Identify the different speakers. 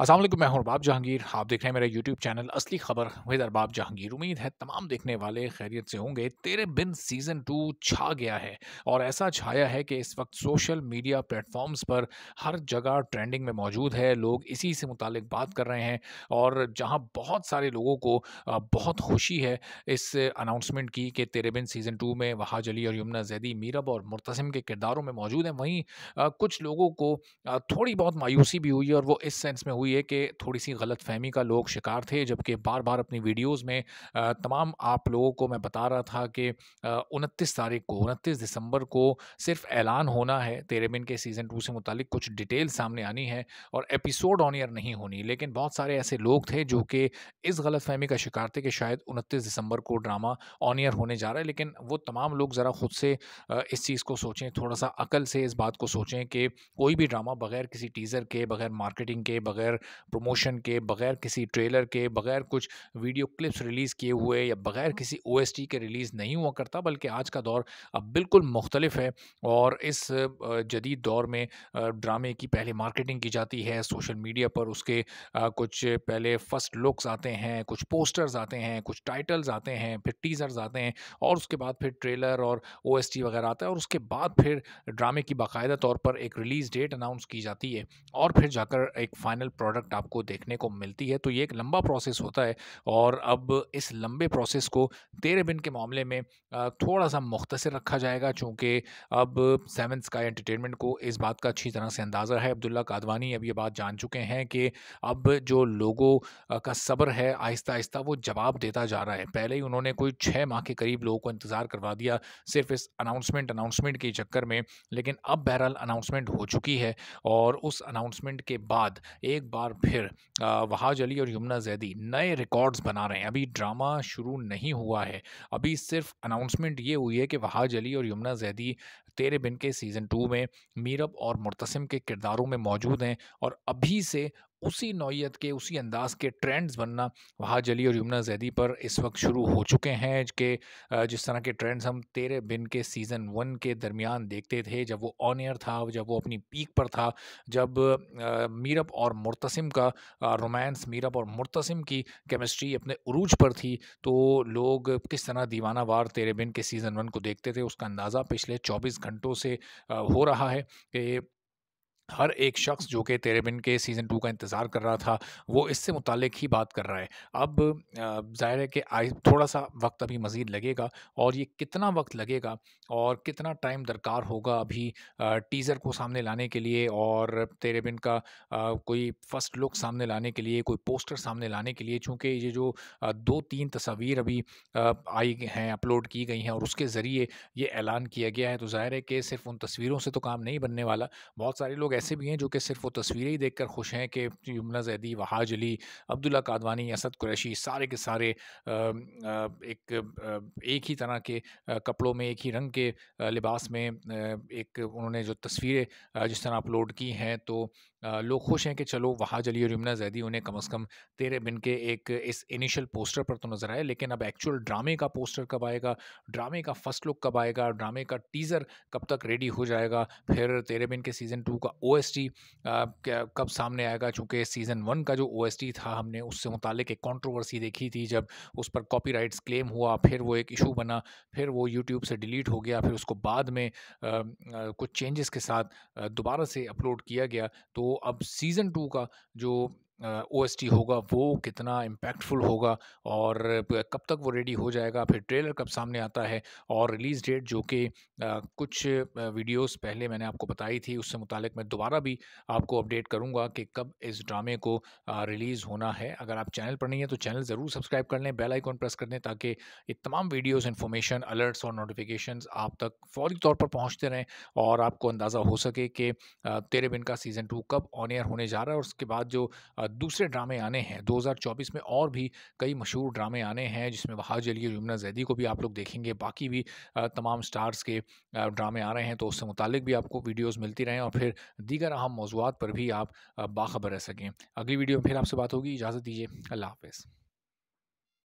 Speaker 1: असल मैं हूं अरबाब जहांगीर आप देख रहे हैं मेरा यूट्यूब चैनल असली खबर विद अरबाब जहांगीर उम्मीद है तमाम देखने वाले खैरियत से होंगे तेरे बिन सीज़न टू छा गया है और ऐसा छाया है कि इस वक्त सोशल मीडिया प्लेटफॉर्म्स पर हर जगह ट्रेंडिंग में मौजूद है लोग इसी से मुतक बात कर रहे हैं और जहाँ बहुत सारे लोगों को बहुत खुशी है इस अनाउंसमेंट की कि तेरे बिन सीज़न टू में वहाज अली और यमुना जैदी मीरब और मुतसम के किरदारों में मौजूद हैं वहीं कुछ लोगों को थोड़ी बहुत मायूसी भी हुई और वो इस सेंस में हुई है कि थोड़ी सी गलत फहमी का लोग शिकार थे जबकि बार बार अपनी वीडियोज़ में तमाम आप लोगों को मैं बता रहा था कि उनतीस तारीख को उनतीस दिसंबर को सिर्फ ऐलान होना है तेरे बिन के सीज़न टू से मुतल कुछ डिटेल सामने आनी है और एपिसोड ऑन ईयर नहीं होनी लेकिन बहुत सारे ऐसे लोग थे जो कि इस गलत फहमी का शिकार थे कि शायद उनतीस दिसंबर को ड्रामा ऑन ईयर होने जा रहा है लेकिन वो तमाम लोग ज़रा ख़ुद से इस चीज़ को सोचें थोड़ा सा अकल से इस बात को सोचें कि कोई भी ड्रामा बगैर किसी टीज़र के बगैर मार्केटिंग के बगैर प्रमोशन के बगैर किसी ट्रेलर के बगैर कुछ वीडियो क्लिप्स रिलीज़ किए हुए या बगैर किसी ओ के रिलीज़ नहीं हुआ करता बल्कि आज का दौर अब बिल्कुल मुख्तलिफ है और इस जदीद दौर में ड्रामे की पहले मार्केटिंग की जाती है सोशल मीडिया पर उसके कुछ पहले फर्स्ट लुक्स आते हैं कुछ पोस्टर्स आते हैं कुछ टाइटल्स आते हैं फिर टीज़र्स आते हैं और उसके बाद फिर ट्रेलर और ओ वगैरह आता है और उसके बाद फिर ड्रामे की बाकायदा तौर पर एक रिलीज़ डेट अनाउंस की जाती है और फिर जाकर एक फ़ाइनल प्रोडक्ट आपको देखने को मिलती है तो ये एक लंबा प्रोसेस होता है और अब इस लंबे प्रोसेस को तेरह बिन के मामले में थोड़ा सा मुख्तर रखा जाएगा चूँकि अब सेवन स्काई एंटरटेनमेंट को इस बात का अच्छी तरह से अंदाज़ा है अब्दुल्ला कादवानी अब ये बात जान चुके हैं कि अब जो लोगों का सब्र है आहिस्ता आहिस्ता वो जवाब देता जा रहा है पहले ही उन्होंने कोई छः माह के करीब लोगों को इंतज़ार करवा दिया सिर्फ इस अनाउंसमेंट अनाउंसमेंट के चक्कर में लेकिन अब बहरहाल अनाउंसमेंट हो चुकी है और उस अनाउंसमेंट के बाद एक बार फिर वहाज अली और यमुना जैदी नए रिकॉर्ड्स बना रहे हैं अभी ड्रामा शुरू नहीं हुआ है अभी सिर्फ अनाउंसमेंट ये हुई है कि वहाज अली और यमुना जैदी तेरे बिन के सीज़न टू में मीरब और मुतसम के किरदारों में मौजूद हैं और अभी से उसी नौीयत के उसी अंदाज के ट्रेंड्स बनना वहाँ जली और यमुना जैदी पर इस वक्त शुरू हो चुके हैं कि जिस तरह के ट्रेंड्स हम तेरे बिन के सीज़न वन के दरमियान देखते थे जब वो ऑन एयर था जब वो अपनी पीक पर था जब मीरप और मुरतसम का रोमांस मीरप और मुरतसम की केमिस्ट्री अपने अरूज पर थी तो लोग किस तरह दीवाना वार तेरे बिन के सीज़न वन को देखते थे उसका अंदाज़ा पिछले चौबीस घंटों से हो रहा है कि हर एक शख्स जो कि तेरे बिन के सीज़न टू का इंतज़ार कर रहा था वो इससे मुतक ही बात कर रहा है अब ज़ाहिर है कि आई थोड़ा सा वक्त अभी मज़ीद लगेगा और ये कितना वक्त लगेगा और कितना टाइम दरकार होगा अभी टीज़र को सामने लाने के लिए और तेरे बिन का कोई फ़र्स्ट लुक सामने लाने के लिए कोई पोस्टर सामने लाने के लिए चूँकि ये जो दो तीन तस्वीर अभी आई हैं अपलोड की गई हैं और उसके ज़रिए ये ऐलान किया गया है तो ज़ाहिर है कि सिर्फ उन तस्वीरों से तो काम नहीं बनने वाला बहुत सारे लोग ऐसे भी हैं जो कि सिर्फ वो तस्वीरें ही देखकर खुश हैं कि यमुना जैदी वहाज अली अब्दुल्ला कादवानी असद कुरैशी सारे के सारे एक एक ही तरह के कपड़ों में एक ही रंग के लिबास में एक उन्होंने जो तस्वीरें जिस तरह अपलोड की हैं तो लोग खुश हैं कि चलो वहाज अली और यमुना जैदी उन्हें कम अज़ कम तेरे बिन के एक इस इनिशियल पोस्टर पर तो नज़र आए लेकिन अब एक्चुअल ड्रामे का पोस्टर कब आएगा ड्रामे का फर्स्ट लुक कब आएगा ड्रामे का टीज़र कब तक रेडी हो जाएगा फिर तेरे बिन के सीज़न टू का ओ कब सामने आएगा चूँकि सीज़न वन का जो ओ था हमने उससे मुतल एक कॉन्ट्रोवर्सी देखी थी जब उस पर कॉपी क्लेम हुआ फिर वो एक इशू बना फिर वो यूट्यूब से डिलीट हो गया फिर उसको बाद में आ, आ, कुछ चेंजेस के साथ दोबारा से अपलोड किया गया तो अब सीज़न टू का जो ओ एस टी होगा वो कितना इम्पैक्टफुल होगा और कब तक वो रेडी हो जाएगा फिर ट्रेलर कब सामने आता है और रिलीज़ डेट जो कि कुछ वीडियोस पहले मैंने आपको बताई थी उससे मुतालिक मैं दोबारा भी आपको अपडेट करूँगा कि कब इस ड्रामे को रिलीज़ होना है अगर आप चैनल पर नहीं हैं तो चैनल ज़रूर सब्सक्राइब कर लें बेल आइकॉन प्रेस कर दें ताकि ये तमाम वीडियोज़ इन्फॉर्मेशन अलर्ट्स और नोटिफिकेशन आप तक फौरी तौर पर पहुँचते रहें और आपको अंदाज़ा हो सके कि तेरे बिन का सीज़न टू कब ऑन एयर होने जा रहा है और उसके बाद जो दूसरे ड्रामे आने हैं 2024 में और भी कई मशहूर ड्रामे आने हैं जिसमें वहाज अली और यमुना जैदी को भी आप लोग देखेंगे बाकी भी तमाम स्टार्स के ड्रामे आ रहे हैं तो उससे मुतालिक भी आपको वीडियोज़ मिलती रहें और फिर दीगर अहम मौजूद पर भी आप बाखबर रह सकें अगली वीडियो में फिर आपसे बात होगी इजाज़त दीजिए अल्लाह हाफ़